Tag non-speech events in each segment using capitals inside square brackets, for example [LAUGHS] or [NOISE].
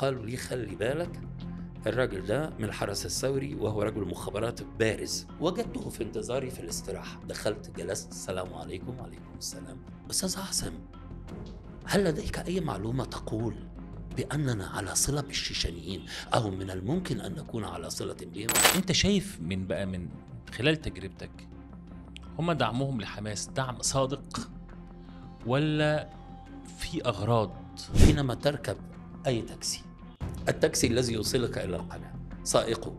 قالوا لي خلي بالك الراجل ده من الحرس الثوري وهو رجل مخابرات بارز وجدته في انتظاري في الاستراحة دخلت جلست السلام عليكم وعليكم السلام أستاذ عاصم هل لديك أي معلومة تقول بأننا على صلة بالشيشانيين أو من الممكن أن نكون على صلة بهم أنت شايف من بقى من خلال تجربتك هم دعمهم لحماس دعم صادق ولا في أغراض حينما تركب أي تاكسي التاكسي الذي يوصلك إلى القناة سائقه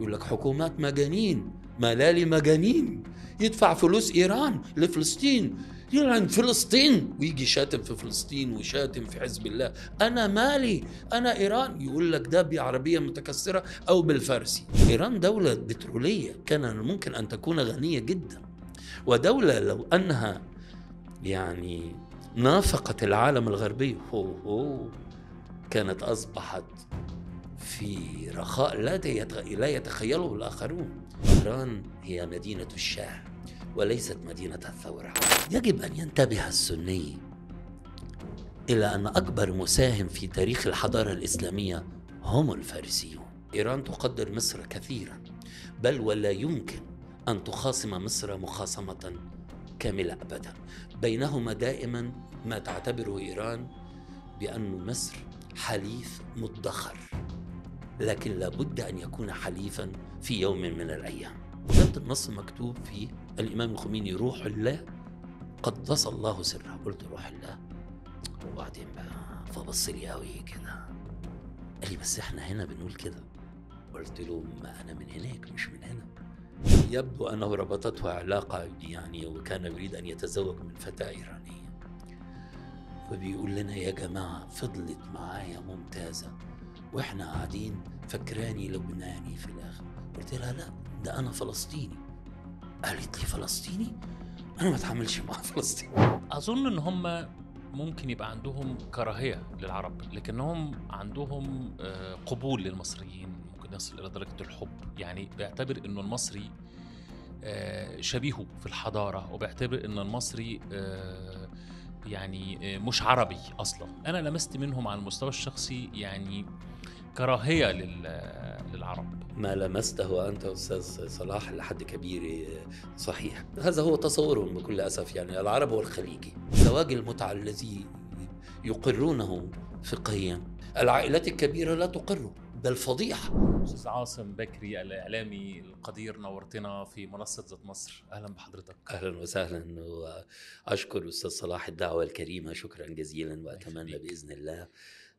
يقول لك حكومات مجانين ملالي مجانين يدفع فلوس إيران لفلسطين يلعن فلسطين ويجي شاتم في فلسطين وشاتم في حزب الله أنا مالي أنا إيران يقول لك ده بعربية متكسرة أو بالفارسي إيران دولة بترولية كان ممكن أن تكون غنية جدا ودولة لو أنها يعني نافقت العالم الغربي هو هو كانت أصبحت في رخاء لا, لا يتخيله الآخرون إيران هي مدينة الشاه وليست مدينة الثورة يجب أن ينتبه السني إلى أن أكبر مساهم في تاريخ الحضارة الإسلامية هم الفارسيون إيران تقدر مصر كثيرا بل ولا يمكن أن تخاصم مصر مخاصمة كاملة أبدا بينهما دائما ما تعتبره إيران بأن مصر حليف مدخر لكن لابد أن يكون حليفا في يوم من الأيام وجدت النص مكتوب في الإمام الخميني روح الله قدس الله سره قلت روح الله وبعدين بقى فبص لي قوي كده قال لي بس احنا هنا بنقول كده قلت له ما انا من هناك مش من هنا يبدو انه ربطته علاقه يعني وكان يريد ان يتزوج من فتاه ايرانيه فبيقول لنا يا جماعة فضلت معايا ممتازة واحنا قاعدين فكراني لبناني في الاخر قلت لها لا ده انا فلسطيني قالت لي فلسطيني انا ما اتعاملش مع [LAUGHS] فلسطيني اظن ان هم ممكن يبقى عندهم كراهيه للعرب لكنهم عندهم آه، قبول للمصريين ممكن يصل الى درجه الحب يعني بيعتبر انه المصري آه، شبيهه في الحضاره وبيعتبر ان المصري آه، يعني آه، مش عربي اصلا انا لمست منهم على المستوى الشخصي يعني كراهيه للعرب ما لمسته انت استاذ صلاح لحد كبير آه، صحيح هذا هو تصورهم بكل اسف يعني العرب والخليجي زواج المتعه الذي يقرونه فقهيا العائلات الكبيره لا تقره بل فضيحه استاذ عاصم بكري الاعلامي القدير نورتنا في منصه ذات مصر اهلا بحضرتك اهلا وسهلا واشكر استاذ صلاح الدعوه الكريمه شكرا جزيلا واتمنى باذن الله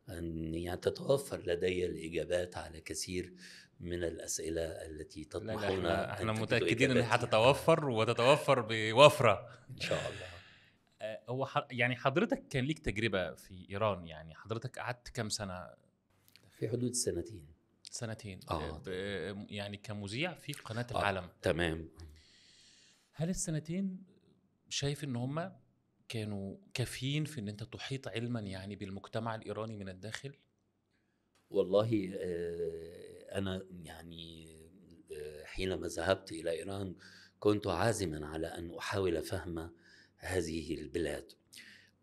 ان يعني تتوفر لدي الاجابات على كثير من الاسئله التي تطمحون احنا, احنا متاكدين انها هتتوفر وتتوفر بوفره ان شاء الله آه، هو يعني حضرتك كان ليك تجربه في ايران يعني حضرتك قعدت كم سنه في حدود سنتين سنتين آه. آه، يعني كمذيع في قناه آه. العالم تمام هل السنتين شايف ان هم كانوا كافيين في ان انت تحيط علما يعني بالمجتمع الايراني من الداخل والله آه، انا يعني آه، حينما ذهبت الى ايران كنت عازما على ان احاول فهم هذه البلاد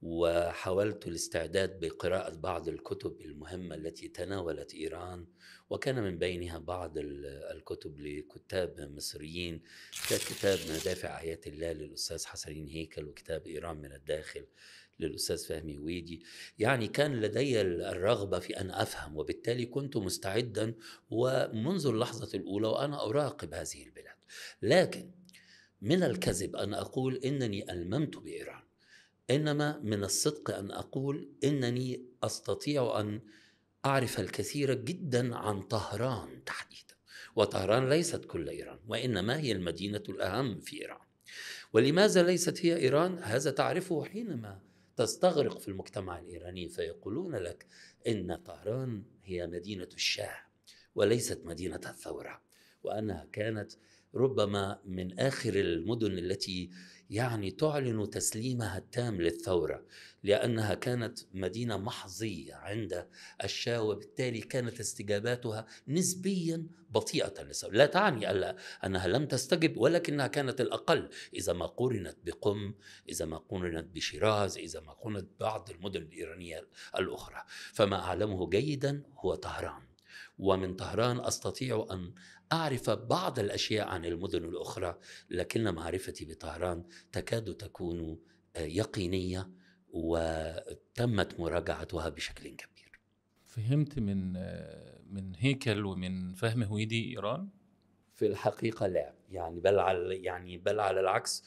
وحاولت الاستعداد بقراءة بعض الكتب المهمة التي تناولت إيران وكان من بينها بعض الكتب لكتاب مصريين ككتاب مدافع آيات الله للأستاذ حسنين هيكل وكتاب إيران من الداخل للأستاذ فهمي ويدي يعني كان لدي الرغبة في أن أفهم وبالتالي كنت مستعدا ومنذ اللحظة الأولى وأنا أراقب هذه البلاد لكن من الكذب أن أقول إنني ألممت بإيران انما من الصدق ان اقول انني استطيع ان اعرف الكثير جدا عن طهران تحديدا وطهران ليست كل ايران وانما هي المدينه الاهم في ايران ولماذا ليست هي ايران هذا تعرفه حينما تستغرق في المجتمع الايراني فيقولون لك ان طهران هي مدينه الشاه وليست مدينه الثوره وانها كانت ربما من اخر المدن التي يعني تعلن تسليمها التام للثوره لانها كانت مدينه محظيه عند الشاه وبالتالي كانت استجاباتها نسبيا بطيئه للثوره، لا تعني ألا انها لم تستجب ولكنها كانت الاقل اذا ما قرنت بقم اذا ما قرنت بشيراز اذا ما قرنت ببعض المدن الايرانيه الاخرى فما اعلمه جيدا هو طهران ومن طهران استطيع ان أعرف بعض الأشياء عن المدن الأخرى لكن معرفتي بطهران تكاد تكون آه، يقينية وتمت مراجعتها بشكل كبير فهمت من آه، من هيكل ومن فهم هويدي إيران في الحقيقة لا يعني بل على يعني بل على العكس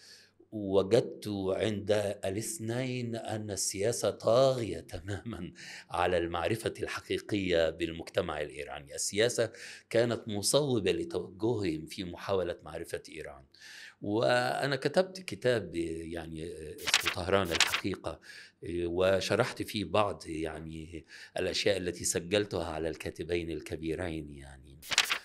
وجدت عند الاثنين ان السياسه طاغيه تماما على المعرفه الحقيقيه بالمجتمع الايراني، السياسه كانت مصوبه لتوجههم في محاوله معرفه ايران. وانا كتبت كتاب يعني طهران الحقيقه وشرحت فيه بعض يعني الاشياء التي سجلتها على الكاتبين الكبيرين يعني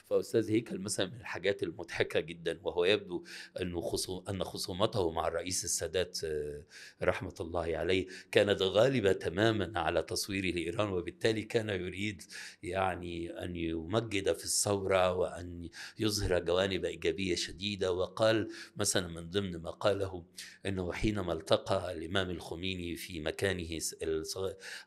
فاستاذ هيكل مثلا من الحاجات المضحكه جدا وهو يبدو انه خصو ان خصومته مع الرئيس السادات آه، رحمه الله عليه كانت غالبه تماما على تصويره لايران وبالتالي كان يريد يعني ان يمجد في الثوره وان يظهر جوانب ايجابيه شديده وقال مثلا من ضمن ما قاله انه حينما التقى الامام الخميني في مكانه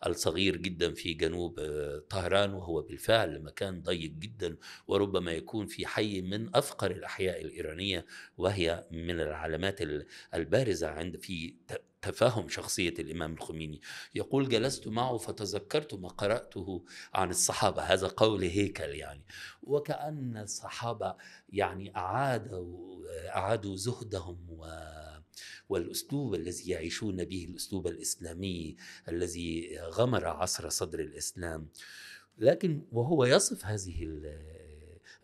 الصغير جدا في جنوب آه، طهران وهو بالفعل مكان ضيق جدا ورب ربما يكون في حي من افقر الاحياء الايرانيه وهي من العلامات البارزه عند في تفهم شخصية الإمام الخميني يقول جلست معه فتذكرت ما قرأته عن الصحابة هذا قول هيكل يعني وكأن الصحابة يعني أعادوا أعادوا زهدهم و والاسلوب الذي يعيشون به الاسلوب الاسلامي الذي غمر عصر صدر الاسلام لكن وهو يصف هذه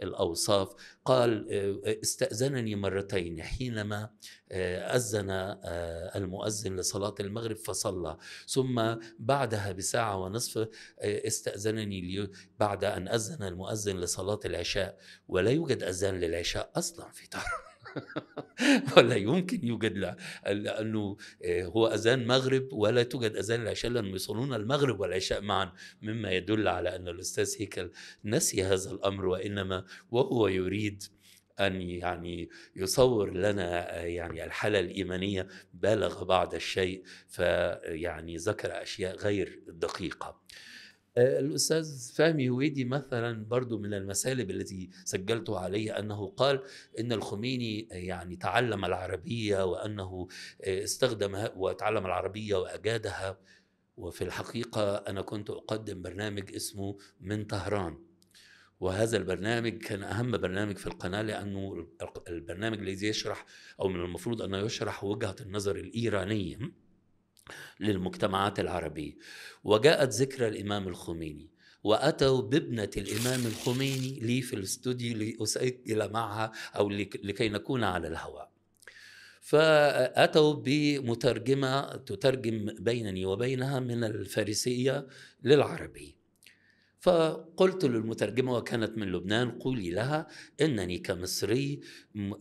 الأوصاف قال آه، استأذنني مرتين حينما آه، أذن آه، المؤذن لصلاة المغرب فصلى ثم بعدها بساعة ونصف استأذنني بعد أن أذن المؤذن لصلاة العشاء ولا يوجد أذان للعشاء أصلا في طهران [LAUGHS] ولا يمكن يوجد لانه آه، هو اذان مغرب ولا توجد اذان العشاء لانهم يصلون المغرب والعشاء معا مما يدل على ان الاستاذ هيكل نسي هذا الامر وانما وهو يريد أن يعني يصور لنا آه، يعني الحالة الإيمانية بالغ بعض الشيء فيعني ذكر أشياء غير دقيقة آه، الأستاذ فهمي هويدي مثلا برضو من المسالب التي سجلت عليه أنه قال إن الخميني يعني تعلم العربية وأنه آه، استخدم وتعلم العربية وأجادها وفي الحقيقة أنا كنت أقدم برنامج اسمه من طهران وهذا البرنامج كان أهم برنامج في القناة لأنه البرنامج الذي يشرح أو من المفروض أنه يشرح وجهة النظر الإيرانية للمجتمعات العربية وجاءت ذكرى الإمام الخميني واتوا بابنه الامام الخميني لي في الاستوديو لاسجل معها او لكي نكون على الهواء. فاتوا بمترجمه تترجم بينني وبينها من الفارسيه للعربيه. فقلت للمترجمة وكانت من لبنان قولي لها إنني كمصري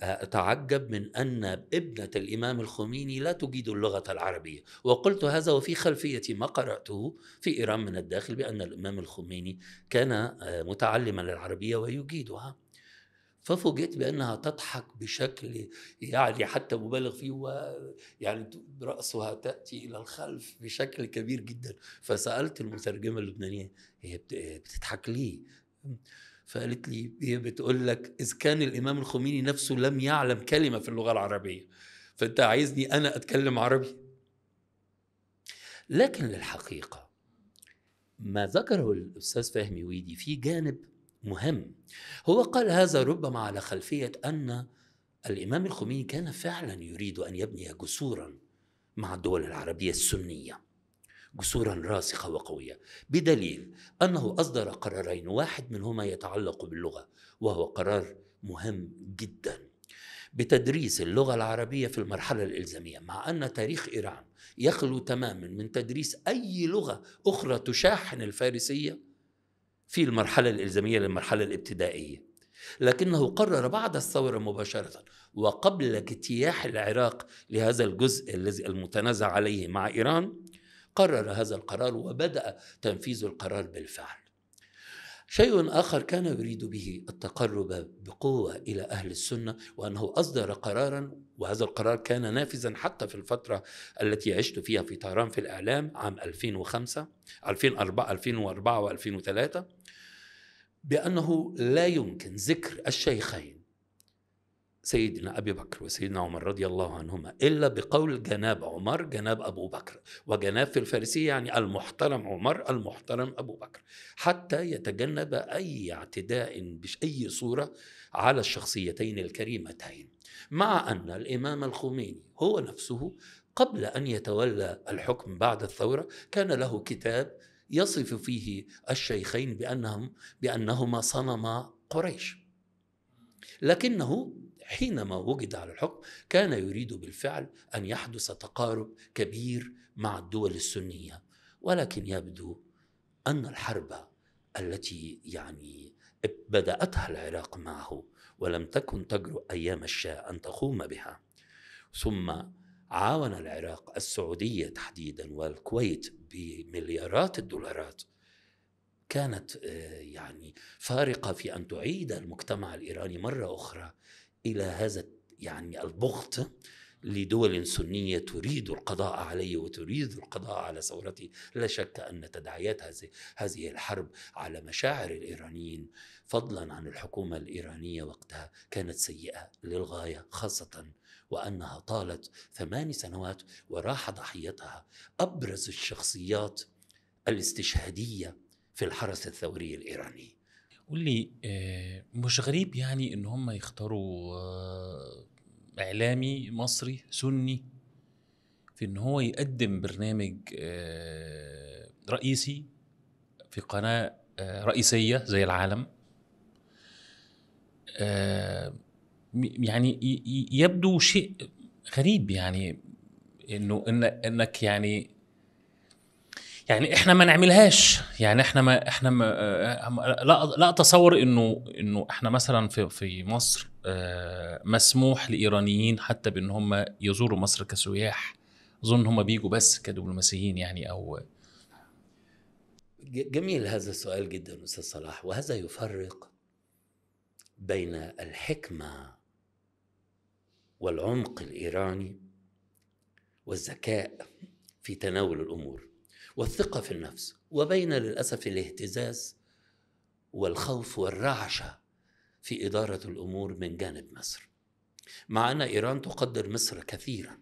أتعجب من أن ابنة الإمام الخميني لا تجيد اللغة العربية وقلت هذا وفي خلفيتي ما قرأته في إيران من الداخل بأن الإمام الخميني كان آه، متعلما للعربية ويجيدها ففوجئت بانها تضحك بشكل يعني حتى مبالغ فيه ويعني راسها تاتي الى الخلف بشكل كبير جدا فسالت المترجمه اللبنانيه هي بتضحك ليه؟ فقالت لي هي بتقول لك اذ كان الامام الخميني نفسه لم يعلم كلمه في اللغه العربيه فانت عايزني انا اتكلم عربي لكن للحقيقه ما ذكره الاستاذ فهمي ويدي في جانب مهم هو قال هذا ربما على خلفية أن الإمام الخميني كان فعلا يريد أن يبني جسورا مع الدول العربية السنية جسورا راسخة وقوية بدليل أنه أصدر قرارين واحد منهما يتعلق باللغة وهو قرار مهم جدا بتدريس اللغة العربية في المرحلة الإلزامية مع أن تاريخ إيران يخلو تماما من تدريس أي لغة أخرى تشاحن الفارسية في المرحلة الإلزامية للمرحلة الابتدائية لكنه قرر بعد الثورة مباشرة وقبل اجتياح العراق لهذا الجزء الذي المتنازع عليه مع إيران قرر هذا القرار وبدأ تنفيذ القرار بالفعل شيء آخر كان يريد به التقرب بقوة إلى أهل السنة وأنه أصدر قرارا وهذا القرار كان نافذا حتى في الفترة التي عشت فيها في طهران في الإعلام عام 2005 2004 2004 و2003 بأنه لا يمكن ذكر الشيخين سيدنا أبي بكر وسيدنا عمر رضي الله عنهما إلا بقول جناب عمر جناب أبو بكر وجناب في الفارسية يعني المحترم عمر المحترم أبو بكر حتى يتجنب أي اعتداء بأي صورة على الشخصيتين الكريمتين مع أن الإمام الخميني هو نفسه قبل أن يتولى الحكم بعد الثورة كان له كتاب يصف فيه الشيخين بأنهم بأنهما صنما قريش لكنه حينما وجد على الحكم كان يريد بالفعل ان يحدث تقارب كبير مع الدول السنيه ولكن يبدو ان الحرب التي يعني بداتها العراق معه ولم تكن تجرؤ ايام الشاه ان تقوم بها ثم عاون العراق السعوديه تحديدا والكويت بمليارات الدولارات كانت آه، يعني فارقه في ان تعيد المجتمع الايراني مره اخرى الى هذا يعني البغض لدول سنية تريد القضاء عليه وتريد القضاء على ثورته لا شك أن تداعيات هذه الحرب على مشاعر الإيرانيين فضلا عن الحكومة الإيرانية وقتها كانت سيئة للغاية خاصة وأنها طالت ثمان سنوات وراح ضحيتها أبرز الشخصيات الاستشهادية في الحرس الثوري الإيراني قول لي آه، مش غريب يعني ان هم يختاروا آه، اعلامي مصري سني في ان هو يقدم برنامج آه، رئيسي في قناه رئيسيه زي العالم يعني يبدو شيء غريب يعني انه انك يعني يعني احنا ما نعملهاش يعني احنا ما احنا ما آه، آه، لا لا اتصور انه انه احنا مثلا في في مصر آه، مسموح لايرانيين حتى بان هم يزوروا مصر كسياح اظن هم بيجوا بس كدبلوماسيين يعني او جميل هذا السؤال جدا استاذ صلاح وهذا يفرق بين الحكمه والعمق الايراني والذكاء في تناول الامور والثقة في النفس وبين للأسف الاهتزاز والخوف والرعشة في إدارة الأمور من جانب مصر مع أن إيران تقدر مصر كثيرا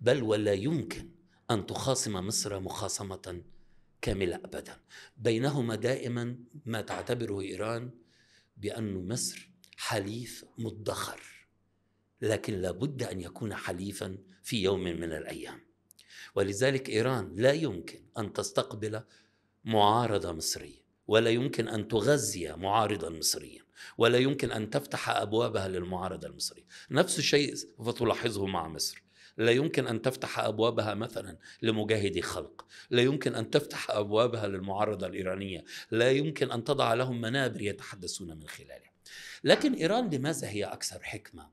بل ولا يمكن أن تخاصم مصر مخاصمة كاملة أبدا بينهما دائما ما تعتبره إيران بأن مصر حليف مدخر لكن لابد أن يكون حليفا في يوم من الأيام ولذلك إيران لا يمكن أن تستقبل معارضة مصرية ولا يمكن أن تغذي معارضا مصريا ولا يمكن أن تفتح أبوابها للمعارضة المصرية نفس الشيء فتلاحظه مع مصر لا يمكن أن تفتح أبوابها مثلا لمجاهدي خلق لا يمكن أن تفتح أبوابها للمعارضة الإيرانية لا يمكن أن تضع لهم منابر يتحدثون من خلالها لكن إيران لماذا هي أكثر حكمة؟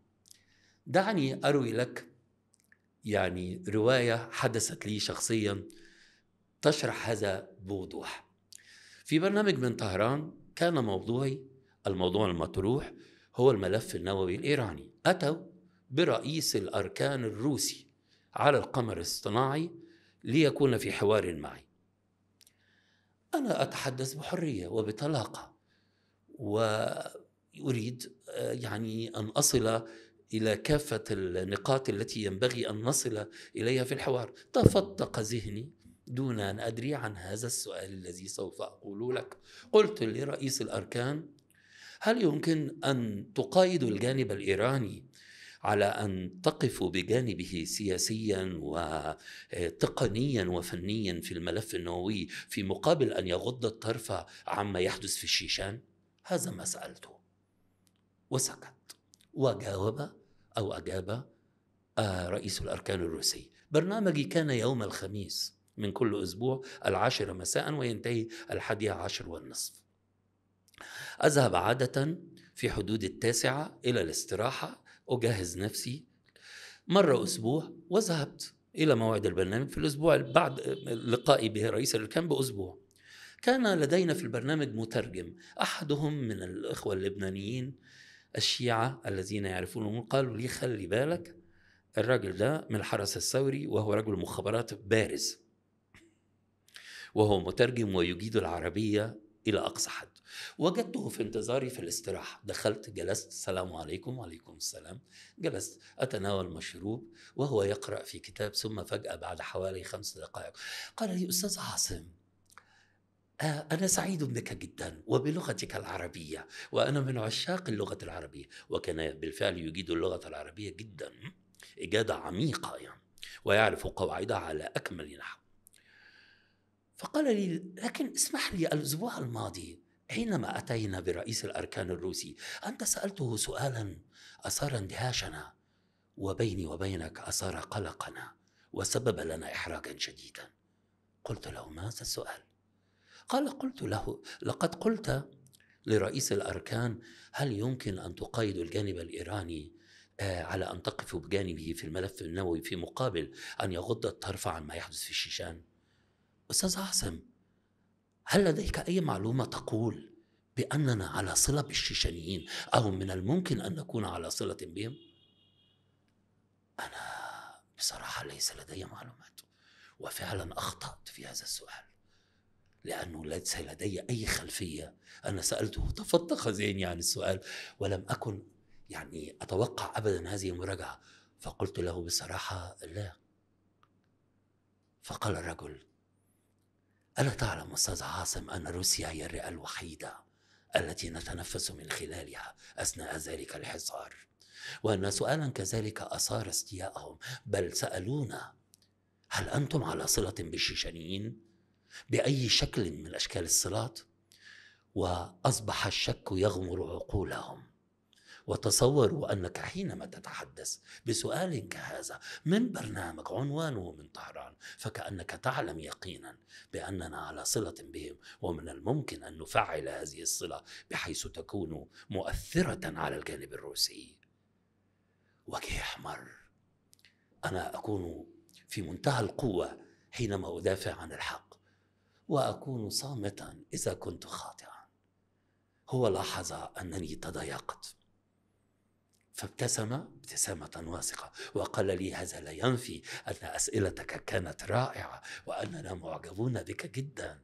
دعني أروي لك يعني روايه حدثت لي شخصيا تشرح هذا بوضوح. في برنامج من طهران كان موضوعي الموضوع المطروح هو الملف النووي الايراني، اتوا برئيس الاركان الروسي على القمر الصناعي ليكون في حوار معي. انا اتحدث بحريه وبطلاقه واريد آه، يعني ان اصل الى كافه النقاط التي ينبغي ان نصل اليها في الحوار تفتق ذهني دون ان ادري عن هذا السؤال الذي سوف اقول لك قلت لرئيس الاركان هل يمكن ان تقايد الجانب الايراني على ان تقفوا بجانبه سياسيا وتقنيا آه، وفنيا في الملف النووي في مقابل ان يغض الطرف عما يحدث في الشيشان هذا ما سالته وسكت وجاوب أو أجاب آه، رئيس الأركان الروسي برنامجي كان يوم الخميس من كل أسبوع العاشرة مساء وينتهي الحادية عشر والنصف أذهب عادة في حدود التاسعة إلى الاستراحة أجهز نفسي مرة أسبوع وذهبت إلى موعد البرنامج في الأسبوع بعد لقائي برئيس الأركان بأسبوع كان لدينا في البرنامج مترجم أحدهم من الإخوة اللبنانيين الشيعة الذين يعرفون قالوا لي خلي بالك الراجل ده من الحرس الثوري وهو رجل مخابرات بارز وهو مترجم ويجيد العربية إلى أقصى حد وجدته في انتظاري في الاستراحة دخلت جلست السلام عليكم وعليكم السلام جلست أتناول مشروب وهو يقرأ في كتاب ثم فجأة بعد حوالي خمس دقائق قال لي أستاذ عاصم آه، أنا سعيد بك جدا وبلغتك العربية وأنا من عشاق اللغة العربية وكان بالفعل يجيد اللغة العربية جدا إجادة عميقة يعني ويعرف قواعدها على أكمل نحو فقال لي لكن اسمح لي الأسبوع الماضي حينما أتينا برئيس الأركان الروسي أنت سألته سؤالا أثار اندهاشنا وبيني وبينك أثار قلقنا وسبب لنا إحراجا شديدا قلت له ماذا السؤال قال قلت له لقد قلت لرئيس الأركان هل يمكن أن تقايد الجانب الإيراني آه، على أن تقف بجانبه في الملف النووي في مقابل أن يغض الطرف عن ما يحدث في الشيشان أستاذ عاصم هل لديك أي معلومة تقول بأننا على صلة بالشيشانيين أو من الممكن أن نكون على صلة بهم أنا بصراحة ليس لدي معلومات وفعلا أخطأت في هذا السؤال لأنه ليس لدي أي خلفية أنا سألته تفضل خزين يعني السؤال ولم أكن يعني أتوقع أبدا هذه المراجعة فقلت له بصراحة لا فقال الرجل ألا تعلم أستاذ عاصم أن روسيا هي الرئة الوحيدة التي نتنفس من خلالها أثناء ذلك الحصار وأن سؤالا كذلك أثار استياءهم بل سألونا هل أنتم على صلة بالشيشانيين؟ باي شكل من اشكال الصلاة واصبح الشك يغمر عقولهم وتصوروا انك حينما تتحدث بسؤال كهذا من برنامج عنوانه من طهران فكانك تعلم يقينا باننا على صله بهم ومن الممكن ان نفعل هذه الصله بحيث تكون مؤثره على الجانب الروسي وجهي احمر انا اكون في منتهى القوه حينما ادافع عن الحق واكون صامتا اذا كنت خاطئا هو لاحظ انني تضايقت فابتسم ابتسامة واثقة وقال لي هذا لا ينفي أن أسئلتك كانت رائعة وأننا معجبون بك جدا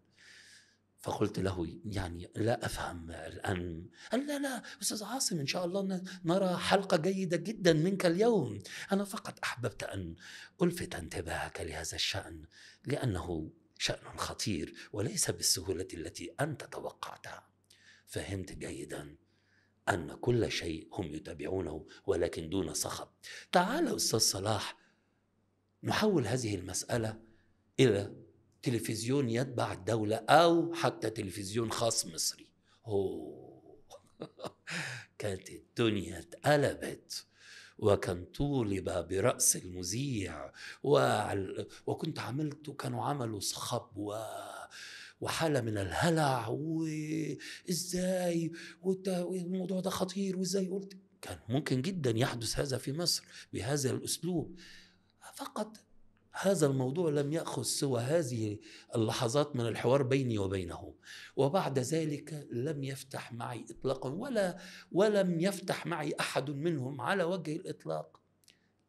فقلت له يعني لا أفهم الآن قال لا لا أستاذ عاصم إن شاء الله نرى حلقة جيدة جدا منك اليوم أنا فقط أحببت أن ألفت انتباهك لهذا الشأن لأنه شأن خطير وليس بالسهولة التي أنت توقعتها فهمت جيدا أن كل شيء هم يتابعونه ولكن دون صخب تعال أستاذ صلاح نحول هذه المسألة إلى تلفزيون يتبع الدولة أو حتى تلفزيون خاص مصري أوه. [LAUGHS] كانت الدنيا اتقلبت وكان طولب برأس المذيع وعل... وكنت عملت كانوا عملوا صخب و... وحاله من الهلع وازاي والموضوع ده خطير وازاي قلت كان ممكن جدا يحدث هذا في مصر بهذا الاسلوب فقط هذا الموضوع لم ياخذ سوى هذه اللحظات من الحوار بيني وبينه وبعد ذلك لم يفتح معي اطلاقا ولا ولم يفتح معي احد منهم على وجه الاطلاق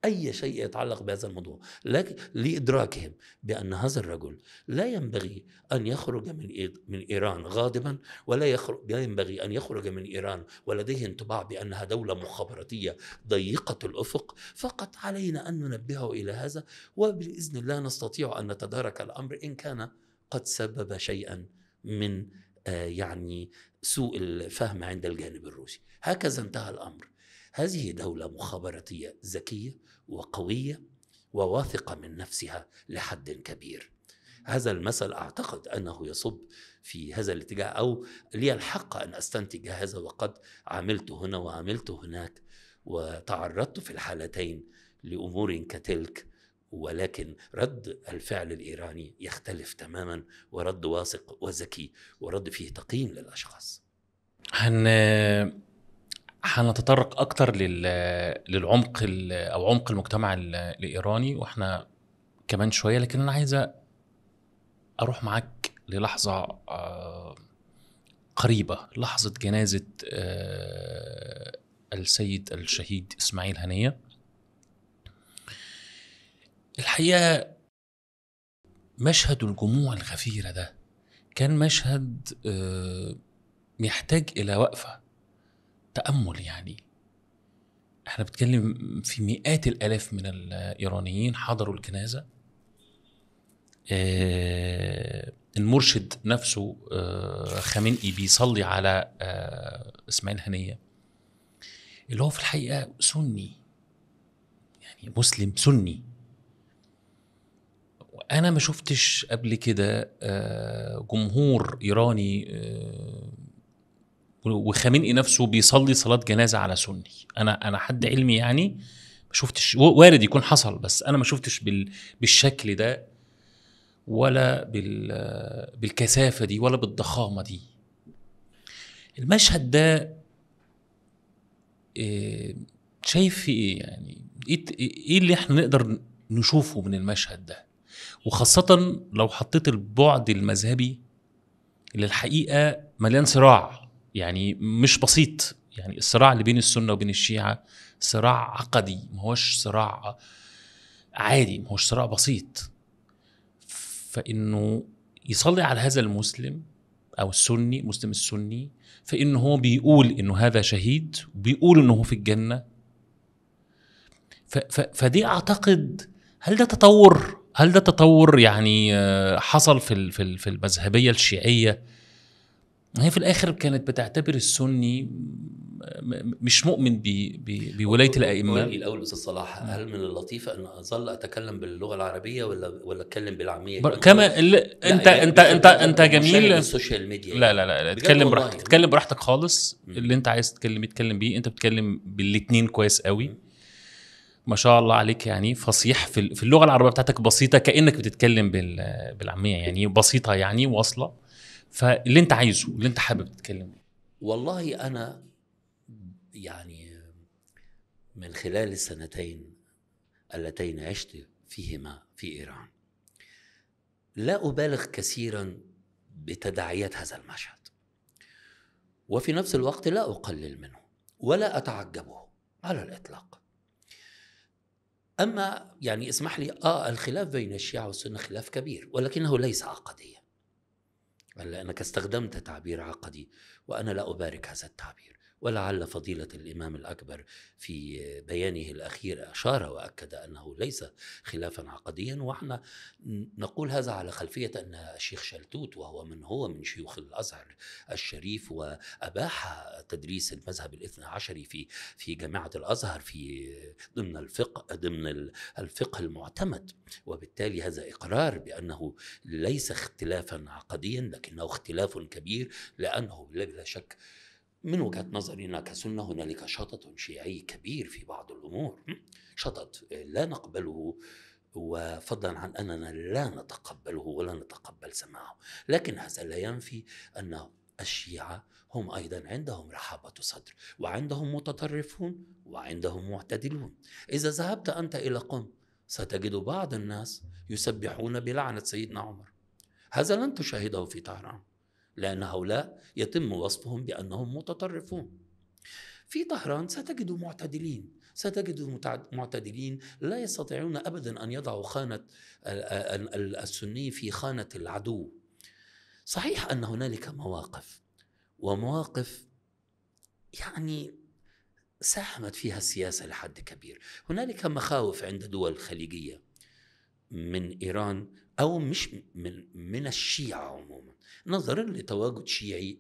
أي شيء يتعلق بهذا الموضوع لكن لإدراكهم بأن هذا الرجل لا ينبغي أن يخرج من من إيران غاضبا ولا يخرج لا ينبغي أن يخرج من إيران ولديه انطباع بأنها دولة مخابراتية ضيقة الأفق فقط علينا أن ننبهه إلى هذا وبإذن الله نستطيع أن نتدارك الأمر إن كان قد سبب شيئا من آه، يعني سوء الفهم عند الجانب الروسي هكذا انتهى الأمر هذه دولة مخابراتية ذكية وقويه وواثقه من نفسها لحد كبير هذا المثل اعتقد انه يصب في هذا الاتجاه او لي الحق ان استنتج هذا وقد عملت هنا وعملت هناك وتعرضت في الحالتين لامور كتلك ولكن رد الفعل الايراني يختلف تماما ورد واثق وذكي ورد فيه تقييم للاشخاص. هن هنتطرق اكتر للعمق او عمق المجتمع الايراني واحنا كمان شويه لكن انا عايزه اروح معاك للحظه آه، قريبه لحظه جنازه آه، السيد الشهيد اسماعيل هنيه الحقيقه مشهد الجموع الغفيره ده كان مشهد آه، يحتاج الى وقفه تامل يعني احنا بنتكلم في مئات الالاف من الايرانيين حضروا الجنازه آه، المرشد نفسه آه، خامنئي بيصلي على آه، اسماعيل هنيه اللي هو في الحقيقه سني يعني مسلم سني وانا ما شفتش قبل كده جمهور ايراني وخامنئي نفسه بيصلي صلاه جنازه على سني انا انا حد علمي يعني ما شفتش وارد يكون حصل بس انا ما شفتش بال بالشكل ده ولا بال بالكثافه دي ولا بالضخامه دي المشهد ده آه، شايف في ايه يعني إيه, ايه اللي احنا نقدر نشوفه من المشهد ده وخاصة لو حطيت البعد المذهبي اللي الحقيقة مليان صراع يعني مش بسيط يعني الصراع اللي بين السنه وبين الشيعه صراع عقدي ما هوش صراع عادي ما هوش صراع بسيط فانه يصلي على هذا المسلم او السني مسلم السني فانه هو بيقول انه هذا شهيد وبيقول انه هو في الجنه فدي اعتقد هل ده تطور هل ده تطور يعني آه، حصل في في المذهبيه الشيعيه هي في الاخر كانت بتعتبر السني مش مؤمن بولايه الائمه الاول استاذ صلاح هل من اللطيف ان اظل اتكلم باللغه العربيه ولا ولا اتكلم بالعاميه كما انت يعني انت انت انت جميل السوشيال ميديا يعني. لا لا لا اتكلم براحتك اتكلم براحتك خالص اللي انت عايز تتكلم اتكلم بيه انت بتتكلم بالاثنين كويس قوي ما شاء الله عليك يعني فصيح في اللغه العربيه بتاعتك بسيطه كانك بتتكلم بالعاميه يعني بسيطه يعني واصله فاللي انت عايزه اللي انت حابب تتكلم والله انا يعني من خلال السنتين اللتين عشت فيهما في ايران لا ابالغ كثيرا بتداعيات هذا المشهد وفي نفس الوقت لا اقلل منه ولا اتعجبه على الاطلاق اما يعني اسمح لي اه الخلاف بين الشيعه والسنه خلاف كبير ولكنه ليس عقديا أنك استخدمت تعبير عقدي وأنا لا أبارك هذا التعبير ولعل فضيلة الإمام الأكبر في بيانه الأخير أشار وأكد أنه ليس خلافا عقديا وإحنا نقول هذا على خلفية أن الشيخ شلتوت وهو من هو من شيوخ الأزهر الشريف وأباح تدريس المذهب الاثنى عشري في في جامعة الأزهر في ضمن الفقه ضمن الفقه المعتمد وبالتالي هذا إقرار بأنه ليس اختلافا عقديا لكنه اختلاف كبير لأنه بلا شك من وجهه نظرنا كسنه هنالك شطط شيعي كبير في بعض الامور شطط لا نقبله وفضلا عن اننا لا نتقبله ولا نتقبل سماعه لكن هذا لا ينفي ان الشيعة هم أيضا عندهم رحابة صدر وعندهم متطرفون وعندهم معتدلون إذا ذهبت أنت إلى قم ستجد بعض الناس يسبحون بلعنة سيدنا عمر هذا لن تشاهده في طهران لأن هؤلاء يتم وصفهم بأنهم متطرفون في طهران ستجد معتدلين ستجد معتدلين لا يستطيعون أبدا أن يضعوا خانة السني في خانة العدو صحيح أن هنالك مواقف ومواقف يعني ساهمت فيها السياسة لحد كبير هنالك مخاوف عند دول الخليجية من ايران او مش من من الشيعه عموما نظرا لتواجد شيعي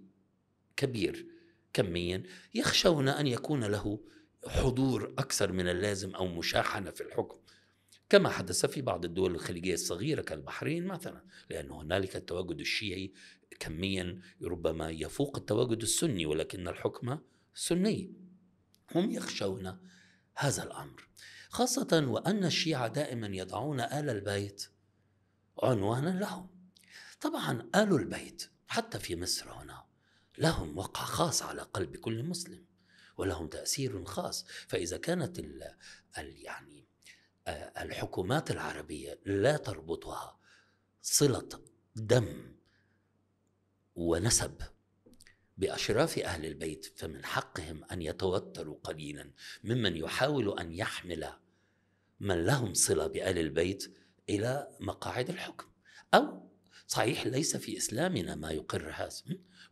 كبير كميا يخشون ان يكون له حضور اكثر من اللازم او مشاحنه في الحكم كما حدث في بعض الدول الخليجيه الصغيره كالبحرين مثلا لان هنالك التواجد الشيعي كميا ربما يفوق التواجد السني ولكن الحكم سني هم يخشون هذا الامر خاصة وأن الشيعة دائما يضعون آل البيت عنوانا لهم طبعا آل البيت حتى في مصر هنا لهم وقع خاص على قلب كل مسلم ولهم تأثير خاص فإذا كانت الـ الـ يعني آه، الحكومات العربية لا تربطها صلة دم ونسب بأشراف أهل البيت فمن حقهم أن يتوتروا قليلا ممن يحاول أن يحمل من لهم صلة بآل البيت إلى مقاعد الحكم أو صحيح ليس في إسلامنا ما يقر هذا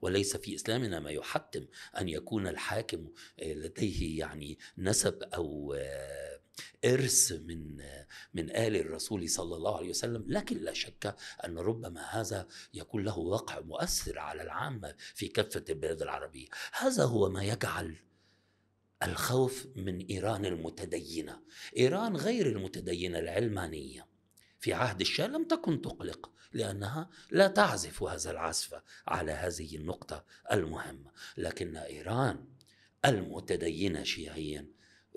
وليس في إسلامنا ما يحتم أن يكون الحاكم لديه يعني نسب أو آه، إرث من آه، من آل الرسول صلى الله عليه وسلم لكن لا شك أن ربما هذا يكون له وقع مؤثر على العامة في كافة البلاد العربية هذا هو ما يجعل الخوف من إيران المتدينة إيران غير المتدينة العلمانية في عهد الشاه لم تكن تقلق لأنها لا تعزف هذا العزف على هذه النقطة المهمة لكن إيران المتدينة شيعيا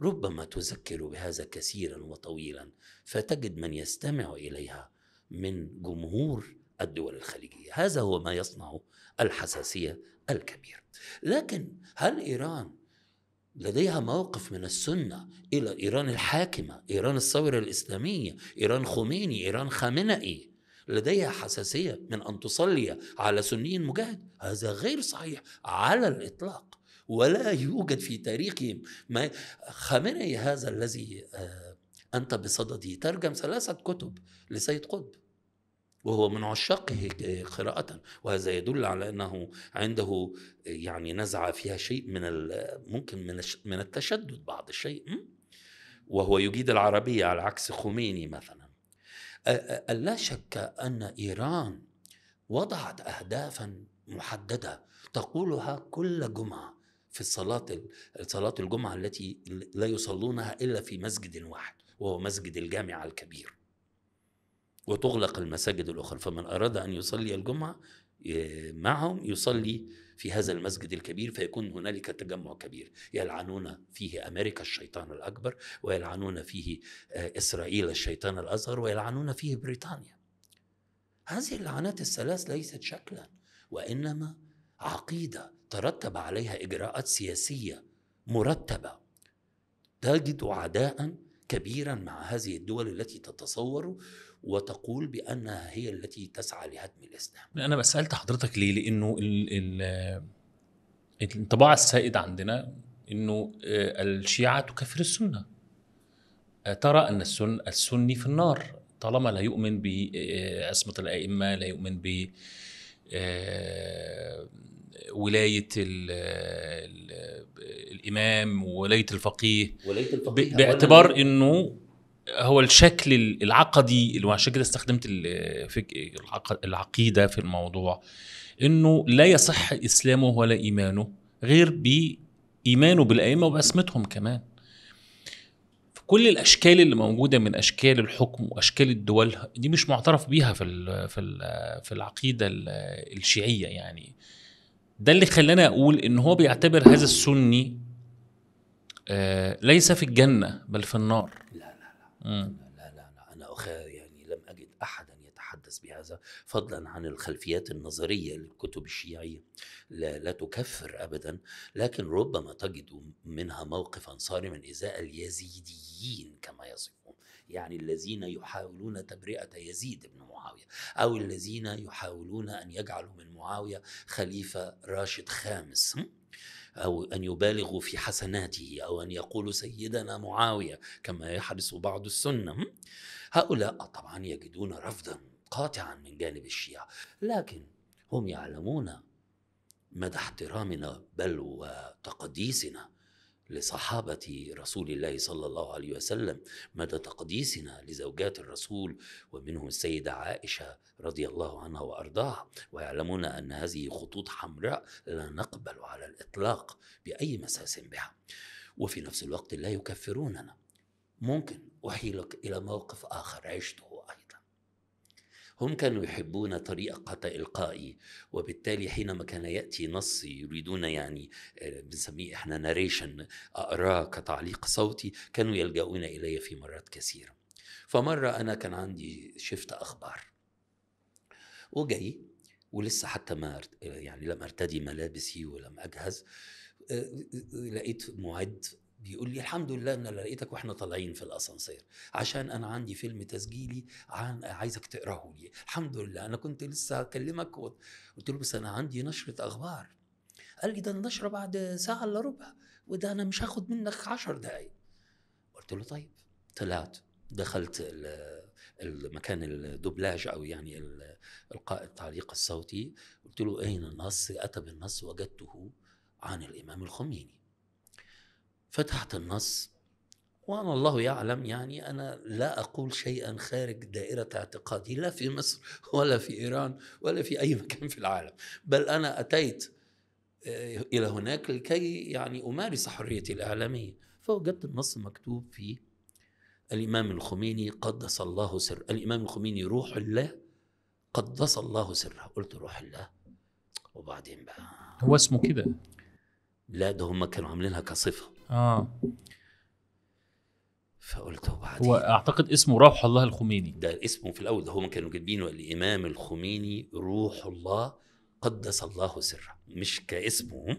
ربما تذكر بهذا كثيرا وطويلا فتجد من يستمع إليها من جمهور الدول الخليجية هذا هو ما يصنع الحساسية الكبيرة لكن هل إيران لديها موقف من السنة إلى إيران الحاكمة إيران الثورة الإسلامية إيران خميني إيران خامنئي لديها حساسية من أن تصلي على سني مجاهد هذا غير صحيح على الإطلاق ولا يوجد في تاريخهم ما خامنئي هذا الذي آه، أنت بصدده ترجم ثلاثة كتب لسيد قطب وهو من عشاقه قراءة وهذا يدل على أنه عنده يعني نزعة فيها شيء من ممكن من من التشدد بعض الشيء وهو يجيد العربية على عكس خميني مثلا لا شك أن إيران وضعت أهدافا محددة تقولها كل جمعة في الصلاة صلاة الجمعة التي لا يصلونها إلا في مسجد واحد وهو مسجد الجامعة الكبير وتغلق المساجد الأخرى فمن أراد أن يصلي الجمعة معهم يصلي في هذا المسجد الكبير فيكون هنالك تجمع كبير يلعنون فيه امريكا الشيطان الاكبر ويلعنون فيه آه، اسرائيل الشيطان الازهر ويلعنون فيه بريطانيا هذه اللعنات الثلاث ليست شكلا وانما عقيده ترتب عليها اجراءات سياسيه مرتبه تجد عداء كبيرا مع هذه الدول التي تتصور وتقول بانها هي التي تسعى لهدم الاسلام. انا بسالت حضرتك ليه؟ لانه ال ال الانطباع السائد عندنا انه آه، الشيعه تكفر السنه. آه، ترى ان السن السني في النار طالما لا يؤمن بعصمه آه، الائمه، لا يؤمن ب ولايه الـ الـ الامام ولايه الفقيه ولايه الفقيه باعتبار انه هو الشكل العقدي اللي عشان كده استخدمت العقيده في الموضوع انه لا يصح اسلامه ولا ايمانه غير بايمانه بالائمه وباسمتهم كمان كل الاشكال اللي موجوده من اشكال الحكم واشكال الدول دي مش معترف بيها في في في العقيده الشيعيه يعني ده اللي خلاني اقول ان هو بيعتبر هذا السني آه، ليس في الجنه بل في النار لا لا لا أنا أخير يعني لم أجد أحدا يتحدث بهذا فضلا عن الخلفيات النظرية للكتب الشيعية لا, لا تكفر أبدا لكن ربما تجد منها موقفا صارما إزاء اليزيديين كما يصفون يعني الذين يحاولون تبرئة يزيد بن معاوية أو الذين يحاولون أن يجعلوا من معاوية خليفة راشد خامس أو أن يبالغوا في حسناته أو أن يقولوا سيدنا معاوية كما يحرص بعض السنة هؤلاء طبعا يجدون رفضا قاطعا من جانب الشيعة لكن هم يعلمون مدى احترامنا بل وتقديسنا لصحابة رسول الله صلى الله عليه وسلم مدى تقديسنا لزوجات الرسول ومنهم السيدة عائشة رضي الله عنها وأرضاها ويعلمون أن هذه خطوط حمراء لا نقبل على الإطلاق بأي مساس بها وفي نفس الوقت لا يكفروننا ممكن أحيلك إلى موقف آخر عشته أيضا هم كانوا يحبون طريقة إلقائي وبالتالي حينما كان يأتي نص يريدون يعني آه، بنسميه إحنا ناريشن أقراه كتعليق صوتي كانوا يلجؤون إلي في مرات كثيرة فمرة أنا كان عندي شفت أخبار وجاي ولسه حتى ما يعني لم ارتدي ملابسي ولم اجهز آه، لقيت معد بيقول لي الحمد لله ان انا لقيتك واحنا طالعين في الاسانسير عشان انا عندي فيلم تسجيلي عن عايزك تقراه لي الحمد لله انا كنت لسه هكلمك قلت له بس انا عندي نشره اخبار قال لي ده النشره بعد ساعه الا ربع وده انا مش هاخد منك عشر دقايق قلت له طيب طلعت دخلت المكان الدوبلاج او يعني القاء التعليق الصوتي قلت له اين النص اتى بالنص وجدته عن الامام الخميني فتحت النص وانا الله يعلم يعني انا لا اقول شيئا خارج دائره اعتقادي لا في مصر ولا في ايران ولا في اي [LAUGHS] مكان في العالم بل انا اتيت آه، الى هناك لكي يعني امارس حريتي الاعلاميه فوجدت النص مكتوب في الامام الخميني قدس الله سره الامام الخميني روح الله قدس الله سره قلت روح الله وبعدين بقى هو اسمه كده لا ده هم كانوا عاملينها كصفه اه فقلت وبعدين هو اعتقد اسمه روح الله الخميني ده اسمه في الاول ده هم كانوا جايبينه الامام الخميني روح الله قدس الله سره مش كاسمه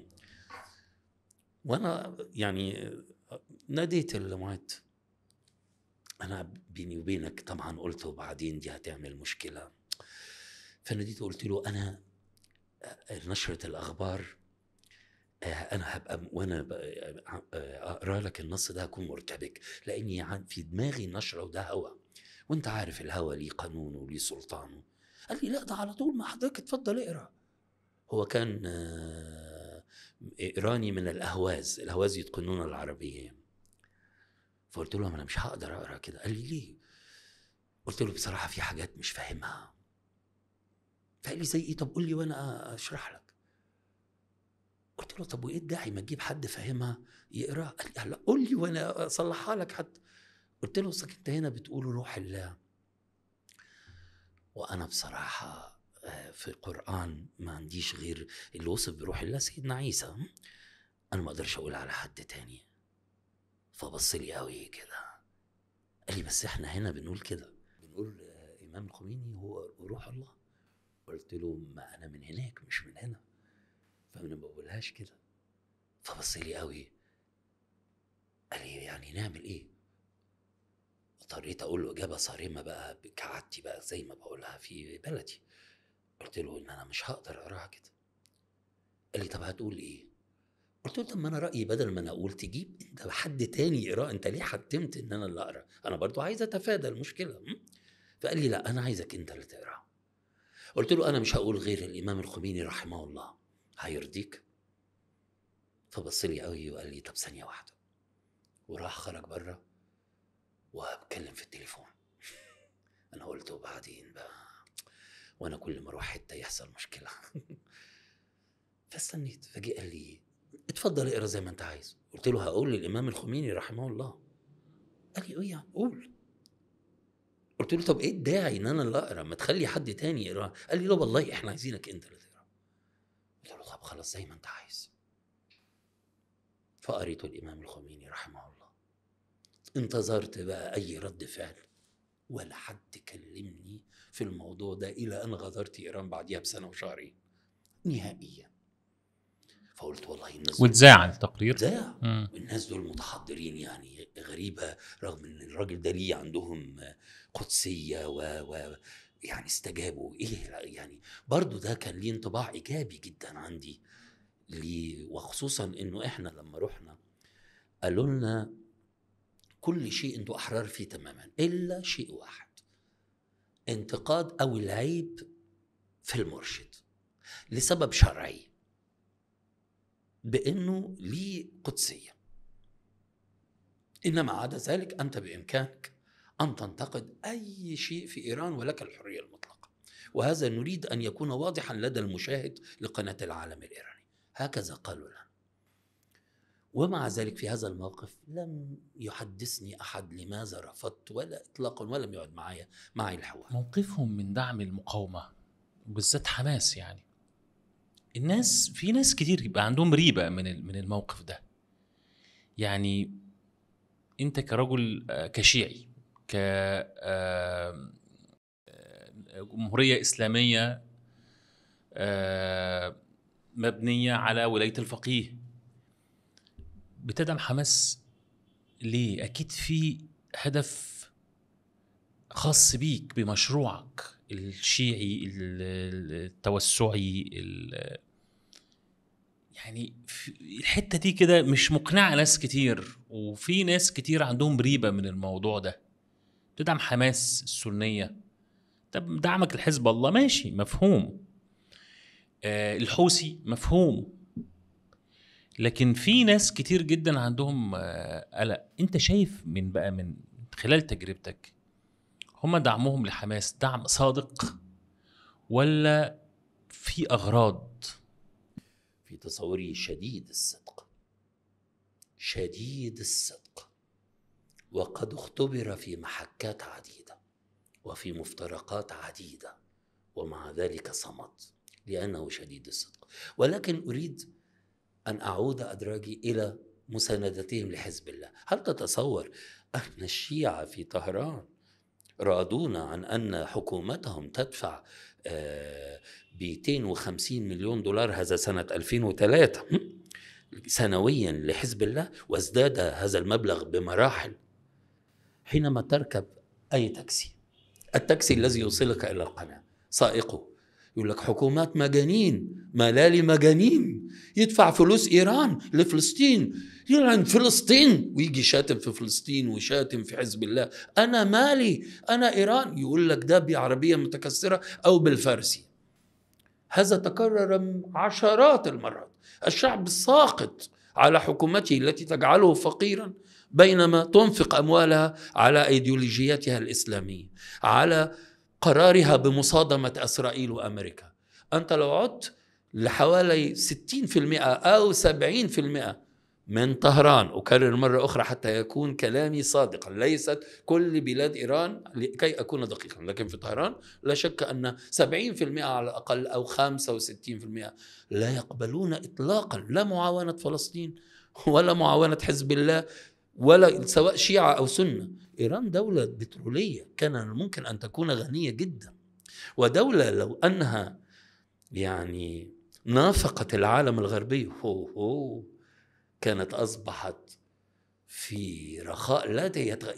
وانا يعني ناديت المعد انا بيني وبينك طبعا قلت وبعدين دي هتعمل مشكله فناديت قلت له انا نشره الاخبار آه، انا هبقى وانا آه، اقرا لك النص ده هكون مرتبك لاني في دماغي نشره وده هوا وانت عارف الهوا ليه قانونه وليه سلطانه قال لي لا ده على طول مع حضرتك اتفضل اقرا هو كان آه، ايراني من الاهواز الاهواز يتقنون العربيه فقلت له انا مش هقدر اقرا كده قال لي ليه قلت له بصراحه في حاجات مش فاهمها فقال لي زي ايه طب قول لي وانا اشرح لك قلت له طب وايه الداعي ما تجيب حد فاهمها يقراها قال لي قول لي وانا اصلحها لك حتى قلت له اصلك انت هنا بتقول روح الله وانا بصراحه آه، في القران ما عنديش غير اللي وصف بروح الله سيدنا عيسى انا ما اقدرش اقول على حد تاني فبص لي قوي كده قال لي بس احنا هنا بنقول كده بنقول آه، امام الخميني هو روح الله قلت له ما انا من هناك مش من هنا انا ما بقولهاش كده فبص لي قوي قال لي يعني نعمل ايه اضطريت اقول له اجابه صارمه بقى كعادتي بقى زي ما بقولها في بلدي قلت له ان انا مش هقدر اقراها كده قال لي طب هتقول ايه قلت له طب ما انا رايي بدل ما انا اقول تجيب انت حد تاني يقرا انت ليه حتمت ان انا اللي اقرا انا برضو عايز اتفادى المشكله فقال لي لا انا عايزك انت اللي تقرا قلت له انا مش هقول غير الامام الخميني رحمه الله هيرضيك فبص لي قوي وقال لي طب ثانيه واحده وراح خرج بره وبتكلم في التليفون [LAUGHS] انا قلت وبعدين بقى وانا كل ما اروح حته يحصل مشكله [LAUGHS] فاستنيت فجي قال لي اتفضل اقرا زي ما انت عايز قلت له هقول للامام الخميني رحمه الله قال لي ايه قول قلت له طب ايه الداعي ان انا اللي اقرا ما تخلي حد تاني يقرا قال لي لا والله احنا عايزينك انت اللي قلت له طب خلاص زي ما انت عايز فقريت الامام الخميني رحمه الله انتظرت بقى اي رد فعل ولا حد كلمني في الموضوع ده الى ان غادرت ايران بعديها بسنه وشهرين نهائيا فقلت والله الناس واتذاع التقرير اتذاع الناس دول متحضرين يعني غريبه رغم ان الراجل ده ليه عندهم قدسيه و, و يعني استجابوا ايه يعني برضو ده كان ليه انطباع ايجابي جدا عندي ليه وخصوصا انه احنا لما رحنا قالوا لنا كل شيء انتوا احرار فيه تماما الا شيء واحد انتقاد او العيب في المرشد لسبب شرعي بانه ليه قدسيه انما عدا ذلك انت بامكانك أن تنتقد أي شيء في إيران ولك الحرية المطلقة وهذا نريد أن يكون واضحا لدى المشاهد لقناة العالم الإيراني هكذا قالوا لنا ومع ذلك في هذا الموقف لم يحدثني أحد لماذا رفضت ولا إطلاقا ولم يعد معي معي الحوار موقفهم من دعم المقاومة وبالذات حماس يعني الناس في ناس كتير يبقى عندهم ريبة من من الموقف ده يعني انت كرجل آه، كشيعي ك آه، جمهورية إسلامية آه، مبنية على ولاية الفقيه بتدعم حماس ليه؟ أكيد في هدف خاص بيك بمشروعك الشيعي التوسعي يعني الحتة دي كده مش مقنعة ناس كتير وفي ناس كتير عندهم ريبة من الموضوع ده تدعم حماس السنيه طب دعمك لحزب الله ماشي مفهوم آه الحوثي مفهوم لكن في ناس كتير جدا عندهم آه، قلق آه انت شايف من بقى من خلال تجربتك هم دعمهم لحماس دعم صادق ولا في اغراض في تصوري شديد الصدق شديد الصدق وقد اختبر في محكات عديدة وفي مفترقات عديدة ومع ذلك صمت لأنه شديد الصدق ولكن أريد أن أعود أدراجي إلى مساندتهم لحزب الله هل تتصور أن الشيعة في طهران رادونا عن أن حكومتهم تدفع 250 آه، مليون دولار هذا سنة 2003 سنويا لحزب الله وازداد هذا المبلغ بمراحل حينما تركب أي تاكسي التاكسي الذي يوصلك إلى القناة سائقه يقول لك حكومات مجانين ملالي مجانين يدفع فلوس ايران لفلسطين يلعن فلسطين ويجي شاتم في فلسطين وشاتم في حزب الله انا مالي انا ايران يقول لك ده بعربيه متكسره او بالفارسي هذا تكرر عشرات المرات الشعب ساقط على حكومته التي تجعله فقيرا بينما تنفق اموالها على ايديولوجيتها الاسلاميه على قرارها بمصادمه اسرائيل وامريكا انت لو عدت لحوالي 60% او 70% من طهران اكرر مره اخرى حتى يكون كلامي صادقا ليست كل بلاد ايران لكي اكون دقيقا لكن في طهران لا شك ان 70% على الاقل او 65% لا يقبلون اطلاقا لا معاونه فلسطين ولا معاونه حزب الله ولا سواء شيعة أو سنة إيران دولة بترولية كان ممكن أن تكون غنية جدا ودولة لو أنها يعني نافقت العالم الغربي هو هو كانت أصبحت في رخاء لا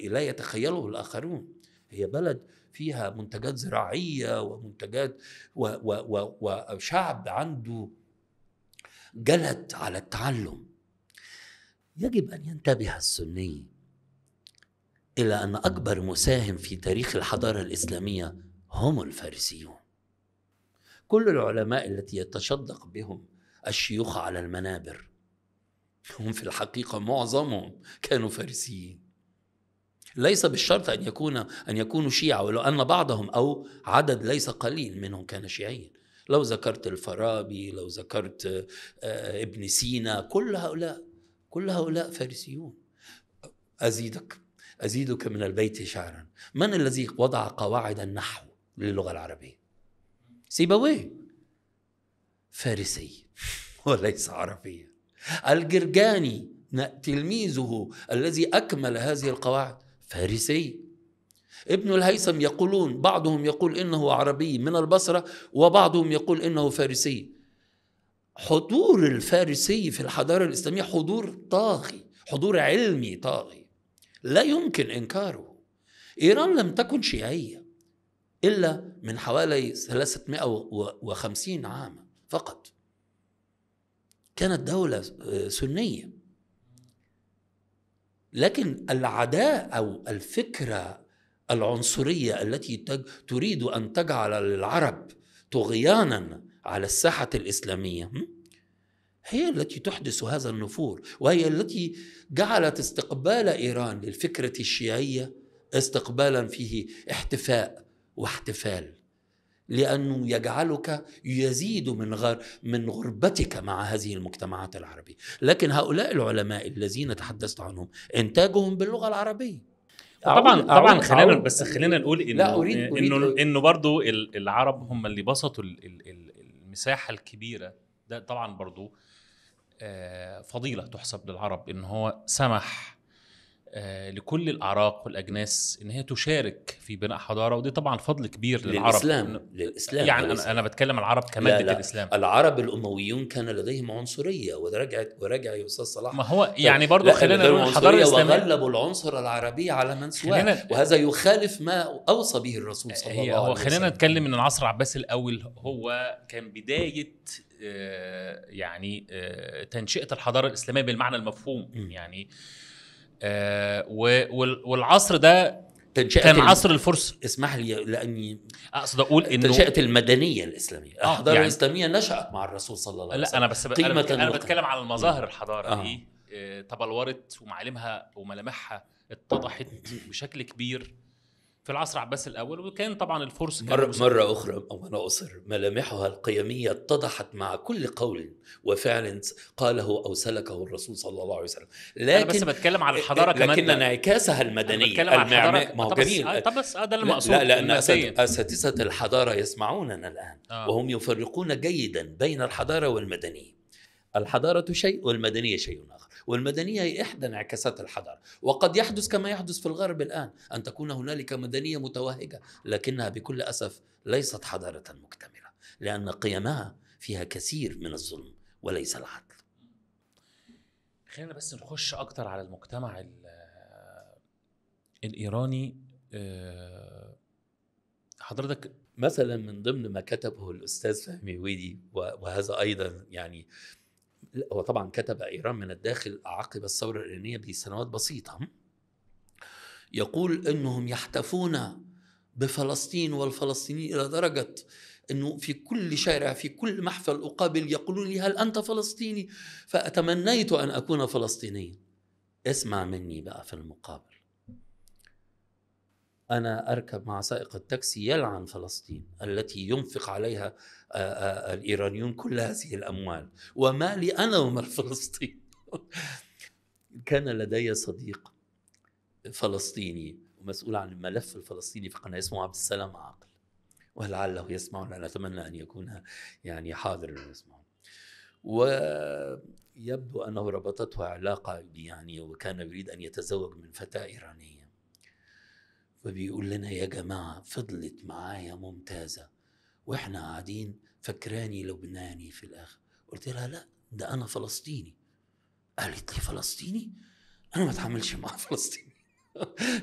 لا يتخيله الآخرون هي بلد فيها منتجات زراعية ومنتجات وشعب عنده جلد على التعلم يجب ان ينتبه السني الى ان اكبر مساهم في تاريخ الحضاره الاسلاميه هم الفارسيون كل العلماء التي يتشدق بهم الشيوخ على المنابر هم في الحقيقه معظمهم كانوا فارسيين ليس بالشرط ان يكون ان يكونوا شيعه ولو ان بعضهم او عدد ليس قليل منهم كان شيعيا لو ذكرت الفارابي لو ذكرت آه، ابن سينا كل هؤلاء كل هؤلاء فارسيون أزيدك أزيدك من البيت شعرا من الذي وضع قواعد النحو للغة العربية سيبويه فارسي [LAUGHS] وليس عربيا الجرجاني تلميذه الذي أكمل هذه القواعد فارسي ابن الهيثم يقولون بعضهم يقول إنه عربي من البصرة وبعضهم يقول إنه فارسي حضور الفارسي في الحضارة الإسلامية حضور طاغي حضور علمي طاغي لا يمكن إنكاره إيران لم تكن شيعية إلا من حوالي 350 عاما فقط كانت دولة آه، سنية لكن العداء أو الفكرة العنصرية التي تريد أن تجعل للعرب طغيانا على الساحة الإسلامية هي التي تحدث هذا النفور وهي التي جعلت استقبال إيران للفكرة الشيعية استقبالا فيه احتفاء واحتفال لأنه يجعلك يزيد من غر من غربتك مع هذه المجتمعات العربية لكن هؤلاء العلماء الذين تحدثت عنهم إنتاجهم باللغة العربية طبعا طبعا خلينا بس خلينا نقول انه انه انه برضه العرب هم اللي بسطوا المساحه الكبيره ده طبعا برضو آه، فضيله تحسب للعرب ان هو سمح آه، لكل الاعراق والاجناس ان هي تشارك في بناء حضاره ودي طبعا فضل كبير للعرب للاسلام للاسلام يعني للإسلام. انا بتكلم العرب كماده لا لا. الاسلام العرب الامويون كان لديهم عنصريه ورجع ورجع يا استاذ صلاح ما هو طيب. يعني برضه خلينا نقول الحضاره الاسلاميه وغلبوا العنصر العربي على من سواه وهذا يخالف ما اوصى به الرسول صلى الله عليه وسلم هو خلينا نتكلم ان العصر العباسي الاول هو كان بدايه آه، يعني آه، تنشئه الحضاره الاسلاميه بالمعنى المفهوم يعني آه، والعصر ده تنشأت كان عصر الفرس اسمح لي لاني اقصد اقول انه تنشئه المدنيه الاسلاميه الحضاره آه، يعني الاسلاميه نشات مع الرسول صلى الله عليه وسلم لا انا بس قيمة انا, أنا بتكلم على المظاهر الحضاره آه. دي آه، تبلورت ومعالمها وملامحها اتضحت بشكل كبير في العصر عباس الاول وكان طبعا الفرس مرة, مرة أخرى أو أنا أصر ملامحها القيمية اتضحت مع كل قول وفعل قاله أو سلكه الرسول صلى الله عليه وسلم لكن أنا بس بتكلم على إيه، الحضارة كمان لكن انعكاسها المدني المعماري ما هو جميل طب بس آه، ده مقصود لا لأن أساتذة الحضارة يسمعوننا الآن آه. وهم يفرقون جيدا بين الحضارة والمدنية الحضارة شيء والمدنية شيء آخر والمدنية هي إحدى انعكاسات الحضارة وقد يحدث كما يحدث في الغرب الآن أن تكون هنالك مدنية متوهجة لكنها بكل أسف ليست حضارة مكتملة لأن قيمها فيها كثير من الظلم وليس العدل خلينا بس نخش أكتر على المجتمع الإيراني آه، حضرتك مثلا من ضمن ما كتبه الاستاذ فهمي ويدي وهذا ايضا يعني هو طبعا كتب ايران من الداخل عقب الثوره الايرانيه بسنوات بسيطه يقول انهم يحتفون بفلسطين والفلسطينيين الى درجه انه في كل شارع في كل محفل اقابل يقولون لي هل انت فلسطيني؟ فاتمنيت ان اكون فلسطينيا. اسمع مني بقى في المقابل. أنا أركب مع سائق التاكسي يلعن فلسطين التي ينفق عليها آه، آه، الإيرانيون كل هذه الأموال وما لي أنا ومال فلسطين [LAUGHS] كان لدي صديق فلسطيني مسؤول عن الملف الفلسطيني في قناة اسمه عبد السلام عاقل ولعله يسمعنا أنا أتمنى أن يكون يعني حاضر ويسمع ويبدو أنه ربطته علاقة يعني وكان يريد أن يتزوج من فتاة إيرانية فبيقول لنا يا جماعة فضلت معايا ممتازة واحنا قاعدين فكراني لبناني في الاخر قلت لها لا ده انا فلسطيني قالت لي فلسطيني انا ما اتعاملش مع [LAUGHS] فلسطيني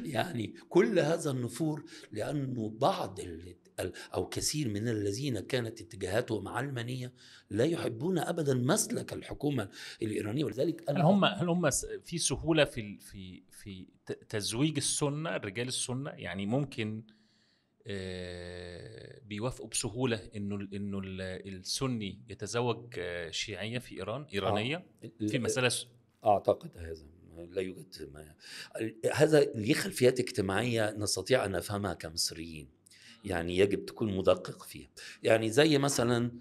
يعني كل هذا النفور لانه بعض اللي أو كثير من الذين كانت اتجاهاتهم علمانية لا يحبون أبدا مسلك الحكومة الإيرانية ولذلك أنا هل هم هل هم في سهولة في في في تزويج السنة رجال السنة يعني ممكن آه، بيوافقوا بسهوله انه انه السني يتزوج آه، شيعيه في ايران ايرانيه آه، في مساله اعتقد هذا لا يوجد ما هذا ليه خلفيات اجتماعيه نستطيع ان نفهمها كمصريين يعني يجب تكون مدقق فيها يعني زي مثلا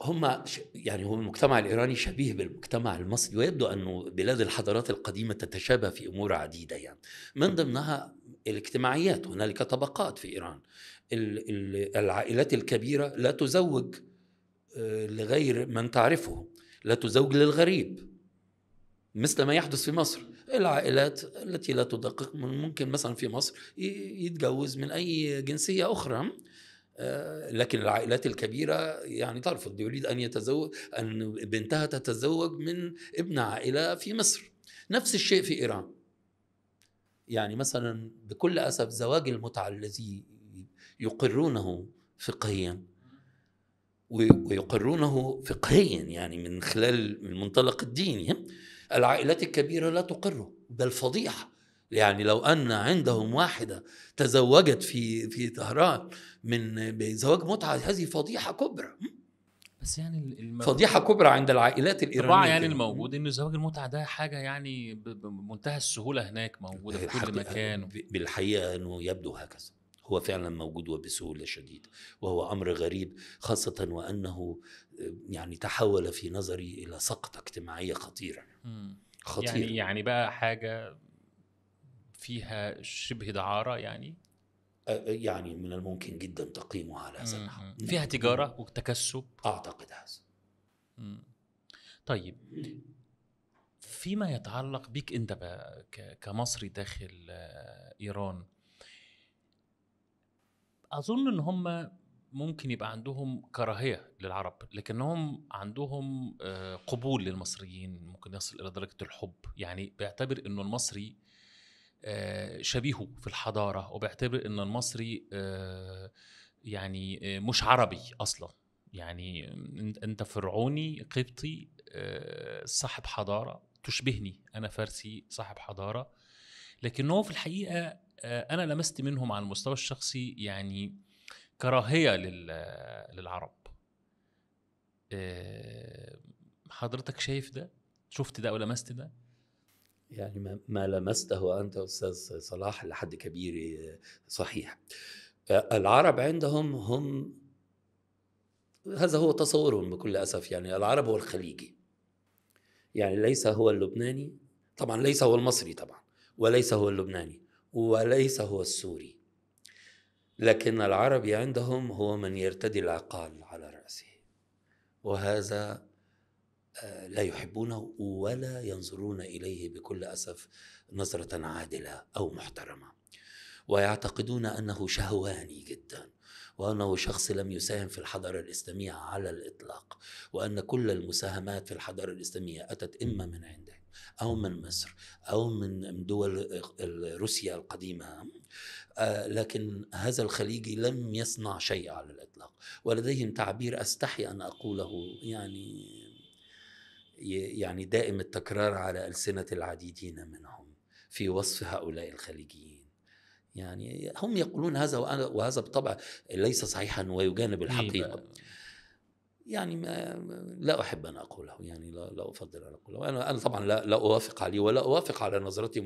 هم يعني هو المجتمع الايراني شبيه بالمجتمع المصري ويبدو انه بلاد الحضارات القديمه تتشابه في امور عديده يعني من ضمنها الاجتماعيات هنالك طبقات في ايران العائلات الكبيره لا تزوج آه، لغير من تعرفه لا تزوج للغريب مثل ما يحدث في مصر العائلات التي لا تدقق ممكن مثلا في مصر يتجوز من أي جنسية أخرى آه، لكن العائلات الكبيرة يعني ترفض يريد أن يتزوج أن بنتها تتزوج من ابن عائلة في مصر نفس الشيء في إيران يعني مثلا بكل أسف زواج المتعة الذي يقرونه فقهيا ويقرونه فقهيا يعني من خلال من منطلق الدين العائلات الكبيرة لا تقره بل فضيحة يعني لو أن عندهم واحدة تزوجت في في طهران من بزواج متعة هذه فضيحة كبرى بس يعني المو... فضيحه كبرى عند العائلات الايرانيه طبعا يعني الموجود ان زواج المتعه ده حاجه يعني بمنتهى السهوله هناك موجوده في كل مكان بالحقيقه انه يبدو هكذا هو فعلا موجود وبسهوله شديده وهو امر غريب خاصه وانه يعني تحول في نظري الى سقطه اجتماعيه خطيره خطيره يعني يعني بقى حاجه فيها شبه دعاره يعني يعني من الممكن جدا تقييمه على هذا فيها تجاره وتكسب اعتقد هذا طيب فيما يتعلق بك انت بقى كمصري داخل آه، ايران اظن ان هم ممكن يبقى عندهم كراهيه للعرب لكنهم عندهم آه، قبول للمصريين ممكن يصل الى درجه الحب يعني بيعتبر انه المصري آه، شبيهه في الحضاره وبيعتبر ان المصري آه، يعني مش عربي اصلا يعني انت فرعوني قبطي صاحب حضاره تشبهني انا فارسي صاحب حضاره لكنه في الحقيقه انا لمست منهم على المستوى الشخصي يعني كراهيه للعرب آه، حضرتك شايف ده شفت ده ولمست ده يعني ما لمسته انت استاذ صلاح لحد كبير آه، صحيح آه، العرب عندهم هم هذا هو تصورهم بكل اسف يعني العرب هو الخليجي يعني ليس هو اللبناني طبعا ليس هو المصري طبعا وليس هو اللبناني وليس هو السوري لكن العربي عندهم هو من يرتدي العقال على رأسه وهذا آه، لا يحبونه ولا ينظرون إليه بكل أسف نظرة عادلة أو محترمة ويعتقدون أنه شهواني جدا وأنه شخص لم يساهم في الحضارة الإسلامية على الإطلاق وأن كل المساهمات في الحضارة الإسلامية أتت إما من عنده أو من مصر أو من دول روسيا القديمة آه، لكن هذا الخليجي لم يصنع شيء على الإطلاق ولديهم تعبير أستحي أن أقوله يعني يعني دائم التكرار على ألسنة العديدين منهم في وصف هؤلاء الخليجيين يعني هم يقولون هذا وهذا بطبع ليس صحيحا ويجانب طيب، الحقيقه يعني ما لا احب ان اقوله يعني لا, لا افضل ان اقوله انا انا طبعا لا لا اوافق عليه ولا اوافق على نظرتي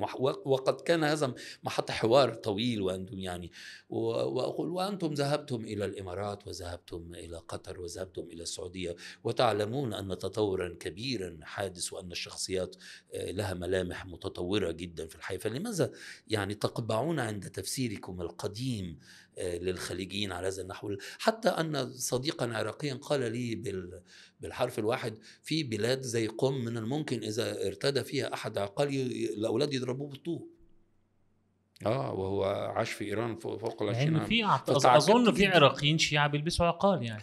وقد كان هذا محط حوار طويل وانتم يعني واقول وانتم ذهبتم الى الامارات وذهبتم الى قطر وذهبتم الى السعوديه وتعلمون ان تطورا كبيرا حادث وان الشخصيات آه، لها ملامح متطوره جدا في الحياه فلماذا يعني تقبعون عند تفسيركم القديم آه، للخليجيين على هذا النحو حتى أن صديقا عراقيا قال لي بالحرف الواحد في بلاد زي قم من الممكن إذا ارتدى فيها أحد عقالي الأولاد يضربوه بالطوب اه وهو عاش في ايران فوق ال 20 عام في اظن في عراقيين شيعه بيلبسوا عقال يعني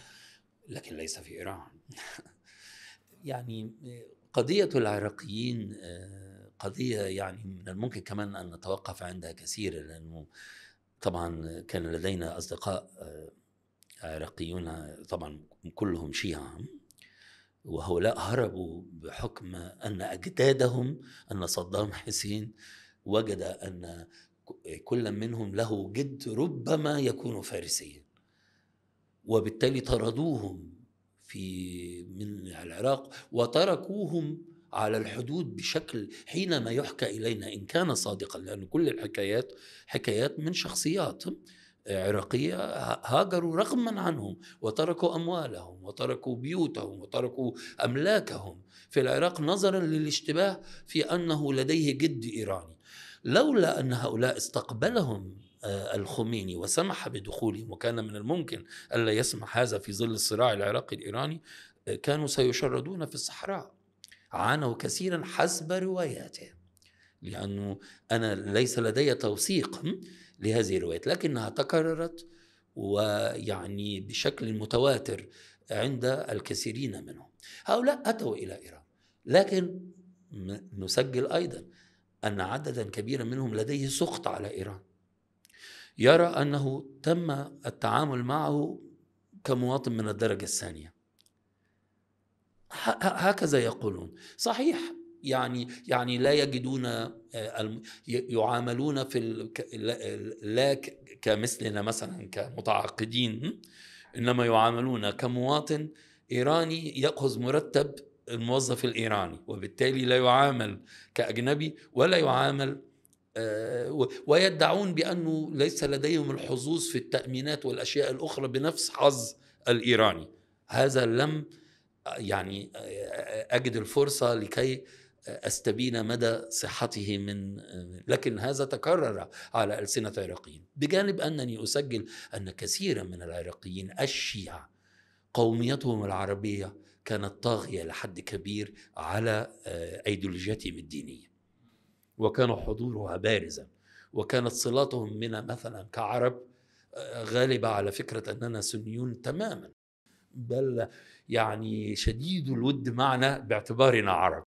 لكن ليس في ايران [LAUGHS] يعني قضيه العراقيين آه، قضيه يعني من الممكن كمان ان نتوقف عندها كثير لانه طبعا كان لدينا أصدقاء آه، عراقيون طبعا كلهم شيعة وهؤلاء هربوا بحكم أن أجدادهم أن صدام حسين وجد أن كل منهم له جد ربما يكون فارسيا وبالتالي طردوهم في من العراق وتركوهم على الحدود بشكل حينما يحكى الينا ان كان صادقا لان كل الحكايات حكايات من شخصيات عراقية هاجروا رغما عنهم وتركوا أموالهم وتركوا بيوتهم وتركوا أملاكهم في العراق نظرا للاشتباه في أنه لديه جد إيراني لولا أن هؤلاء استقبلهم آه، الخميني وسمح بدخولهم وكان من الممكن ألا يسمح هذا في ظل الصراع العراقي الإيراني آه، كانوا سيشردون في الصحراء عانوا كثيرا حسب رواياته لأنه أنا ليس لدي توثيق لهذه الروايات لكنها تكررت ويعني بشكل متواتر عند الكثيرين منهم هؤلاء أتوا إلى إيران لكن نسجل أيضا أن عددا كبيرا منهم لديه سخط على إيران يرى أنه تم التعامل معه كمواطن من الدرجة الثانية هكذا يقولون صحيح يعني يعني لا يجدون آه، يعاملون في لا كمثلنا مثلا كمتعاقدين انما يعاملون كمواطن ايراني ياخذ مرتب الموظف الايراني وبالتالي لا يعامل كاجنبي ولا يعامل آه، ويدعون بانه ليس لديهم الحظوظ في التامينات والاشياء الاخرى بنفس حظ الايراني هذا لم يعني اجد الفرصه لكي استبين مدى صحته من لكن هذا تكرر على السنه العراقيين بجانب انني اسجل ان كثيرا من العراقيين الشيعه قوميتهم العربيه كانت طاغيه لحد كبير على ايديولوجيتهم الدينيه وكان حضورها بارزا وكانت صلاتهم منا مثلا كعرب غالبه على فكره اننا سنيون تماما بل يعني شديد الود معنا باعتبارنا عرب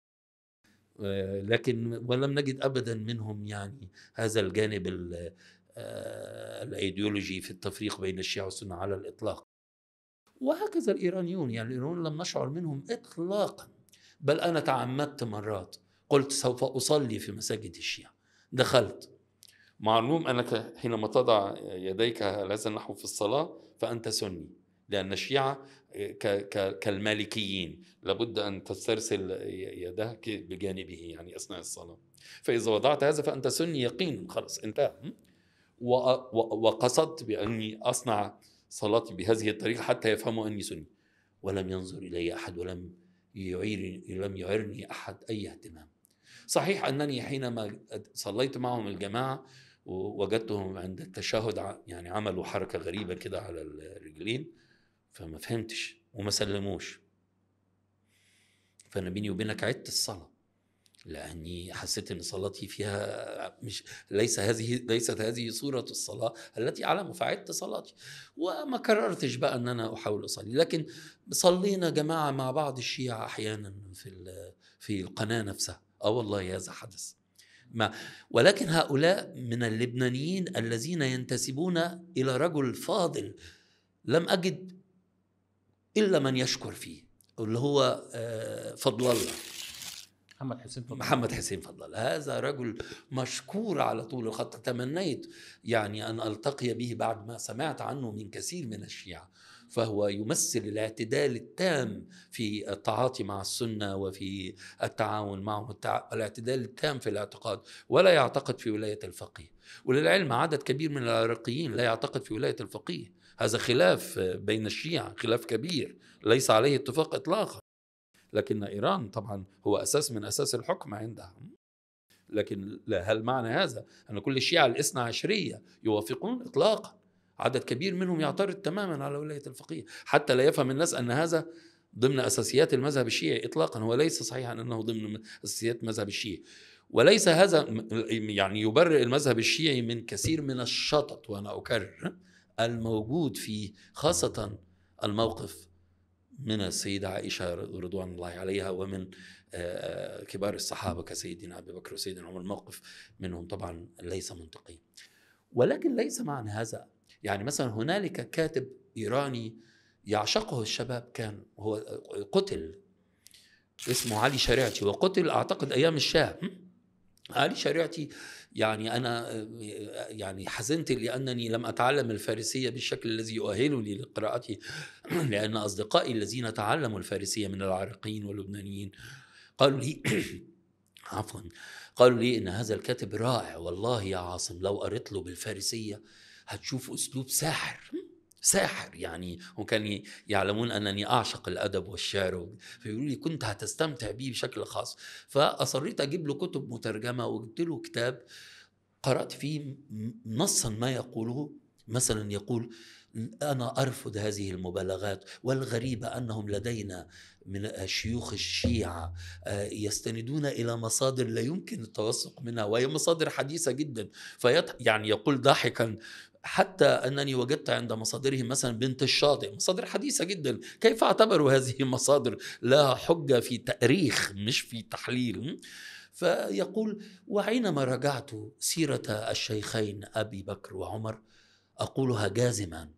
آه، لكن ولم نجد ابدا منهم يعني هذا الجانب آه، الايديولوجي في التفريق بين الشيعه والسنه على الاطلاق وهكذا الايرانيون يعني الايرانيون لم نشعر منهم اطلاقا بل انا تعمدت مرات قلت سوف اصلي في مساجد الشيعه دخلت معلوم انك حينما تضع يديك على هذا النحو في الصلاه فانت سني لان الشيعه كالمالكيين لابد أن تسترسل يدك بجانبه يعني أثناء الصلاة فإذا وضعت هذا فأنت سني يقين خلاص انتهى وقصدت بأني أصنع صلاتي بهذه الطريقة حتى يفهموا أني سني ولم ينظر إلي أحد ولم يعيرني لم يعيرني أحد أي اهتمام صحيح أنني حينما صليت معهم الجماعة وجدتهم عند التشهد يعني عملوا حركة غريبة كده على الرجلين فما فهمتش وما سلموش فانا بيني وبينك عدت الصلاه لاني حسيت ان صلاتي فيها مش ليس هذه ليست هذه صوره الصلاه التي اعلم فعدت صلاتي وما كررتش بقى ان انا احاول اصلي لكن صلينا جماعه مع بعض الشيعه احيانا في في القناه نفسها اه والله هذا حدث ما ولكن هؤلاء من اللبنانيين الذين ينتسبون الى رجل فاضل لم اجد الا من يشكر فيه اللي هو آه، فضل الله محمد حسين فضل محمد حسين فضل الله هذا رجل مشكور على طول الخط تمنيت يعني ان التقي به بعد ما سمعت عنه من كثير من الشيعه فهو يمثل الاعتدال التام في التعاطي مع السنه وفي التعاون معهم التع... الاعتدال التام في الاعتقاد ولا يعتقد في ولايه الفقيه وللعلم عدد كبير من العراقيين لا يعتقد في ولايه الفقيه هذا خلاف بين الشيعة خلاف كبير ليس عليه اتفاق إطلاقا لكن إيران طبعا هو أساس من أساس الحكم عندها لكن هل معنى هذا أن كل الشيعة الاثنى عشرية يوافقون إطلاقا عدد كبير منهم يعترض تماما على ولاية الفقيه حتى لا يفهم الناس أن هذا ضمن أساسيات المذهب الشيعي إطلاقا هو ليس صحيحا أنه ضمن أساسيات المذهب الشيعي وليس هذا يعني يبرئ المذهب الشيعي من كثير من الشطط وأنا أكرر الموجود فيه خاصة الموقف من السيدة عائشة رضوان الله عليها ومن آه، آه، كبار الصحابة كسيدنا أبي بكر وسيدنا عمر الموقف منهم طبعا ليس منطقي ولكن ليس معنى هذا يعني مثلا هنالك كاتب إيراني يعشقه الشباب كان هو آه، قتل اسمه علي شريعتي وقتل أعتقد أيام الشاه علي شريعتي يعني أنا آه، يعني حزنت لأنني لم أتعلم الفارسية بالشكل الذي يؤهلني لقراءته [CLEARS THROAT] لأن أصدقائي الذين تعلموا الفارسية من العراقيين واللبنانيين قالوا لي [CLEARS THROAT] عفوا قالوا لي إن هذا الكاتب رائع والله يا عاصم لو قريت له بالفارسية هتشوف أسلوب ساحر ساحر يعني هم كانوا يعلمون انني اعشق الادب والشعر فيقولوا لي كنت هتستمتع بيه بشكل خاص فاصريت اجيب له كتب مترجمه وجبت له كتاب قرات فيه نصا ما يقوله مثلا يقول انا ارفض هذه المبالغات والغريبه انهم لدينا من شيوخ الشيعه آه، يستندون الى مصادر لا يمكن التوثق منها وهي مصادر حديثه جدا فيط يعني يقول ضاحكا حتى أنني وجدت عند مصادرهم مثلا بنت الشاطئ مصادر حديثة جدا كيف اعتبروا هذه المصادر لها حجة في تأريخ مش في تحليل فيقول وعينما رجعت سيرة الشيخين أبي بكر وعمر أقولها جازما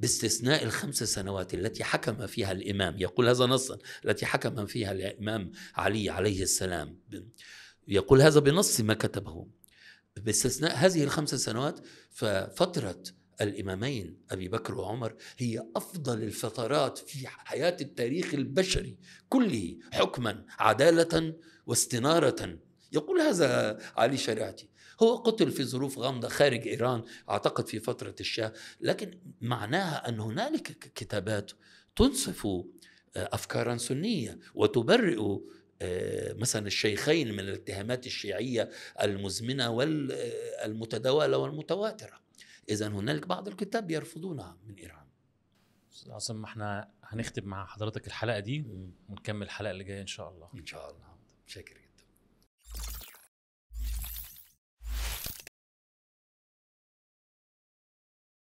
باستثناء الخمس سنوات التي حكم فيها الإمام يقول هذا نصا التي حكم فيها الإمام علي عليه السلام يقول هذا بنص ما كتبه باستثناء هذه الخمس سنوات ففترة الإمامين أبي بكر وعمر هي أفضل الفترات في حياة التاريخ البشري كله حكما عدالة واستنارة يقول هذا علي شريعتي هو قتل في ظروف غامضة خارج إيران أعتقد في فترة الشاه لكن معناها أن هنالك كتابات تنصف آه، أفكارا سنية وتبرئ آه، مثلا الشيخين من الاتهامات الشيعيه المزمنه والمتداوله والمتواتره اذا هنالك بعض الكتاب يرفضونها من ايران استاذ عاصم احنا هنختم مع حضرتك الحلقه دي ونكمل الحلقه اللي جايه ان شاء الله ان شاء الله شكرا